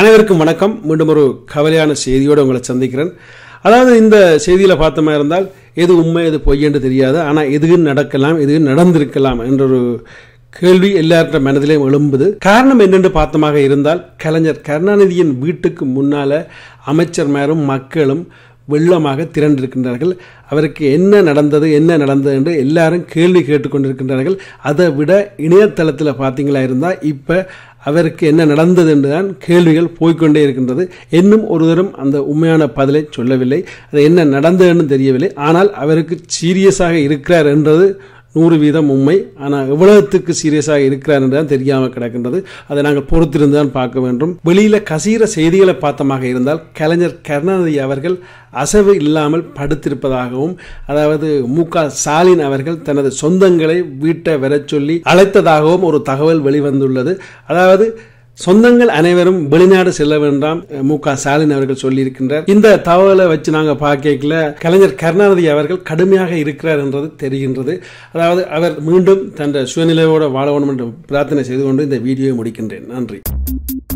அனைவருக்கும் வணக்கம் மீண்டும் ஒரு கவலையான செய்தியோடு உங்களை சந்திக்கிறேன் அதாவது இந்த செய்தியில் பார்த்தமா இருந்தால் எது உண்மை எது பொய்யென்று தெரியாது ஆனால் எதுவும் நடக்கலாம் எதுவும் நடந்திருக்கலாம் என்ற ஒரு கேள்வி எல்லார்கிட்ட மனதிலையும் எழும்புது காரணம் என்னென்று பார்த்தமாக இருந்தால் கலைஞர் கருணாநிதியின் வீட்டுக்கு முன்னால் அமைச்சர்மாரும் மக்களும் வெள்ளமாக திரண்டிருக்கின்றார்கள் அவருக்கு என்ன நடந்தது என்ன நடந்தது என்று எல்லாரும் கேள்வி கேட்டுக்கொண்டிருக்கின்றார்கள் அதை விட இணையதளத்தில் பார்த்தீங்களா இருந்தால் இப்போ அவருக்கு என்ன நடந்தது என்றுதான் கேள்விகள் போய்கொண்டே இருக்கின்றது இன்னும் ஒருவரும் அந்த உண்மையான பதிலை சொல்லவில்லை அது என்ன நடந்ததுன்னு தெரியவில்லை ஆனால் அவருக்கு சீரியஸாக இருக்கிறார் என்றது நூறு வீதம் உண்மை ஆனால் எவ்வளவுத்துக்கு சீரியஸாக இருக்கிறார் என்று தான் தெரியாமல் கிடக்கின்றது அதை நாங்கள் பொறுத்திருந்துதான் பார்க்க வேண்டும் வெளியில் கசீர செய்திகளை பார்த்தமாக இருந்தால் கலைஞர் கருணாநிதி அவர்கள் அசவு இல்லாமல் படுத்திருப்பதாகவும் அதாவது மு க ஸ்டாலின் அவர்கள் தனது சொந்தங்களை வீட்டை வரச் சொல்லி அழைத்ததாகவும் ஒரு தகவல் வெளிவந்துள்ளது அதாவது சொந்தங்கள் அனைவரும் வெளிநாடு செல்ல வேண்டாம் மு க ஸ்டாலின் அவர்கள் சொல்லியிருக்கின்றார் இந்த தகவலை வச்சு நாங்கள் பார்க்கல கலைஞர் கருணாநிதி அவர்கள் கடுமையாக இருக்கிறார் என்றது தெரிகின்றது அதாவது அவர் மீண்டும் தன் சுயநிலையோடு வாழ வேண்டும் என்று பிரார்த்தனை செய்து கொண்டு இந்த வீடியோவை முடிக்கின்றேன் நன்றி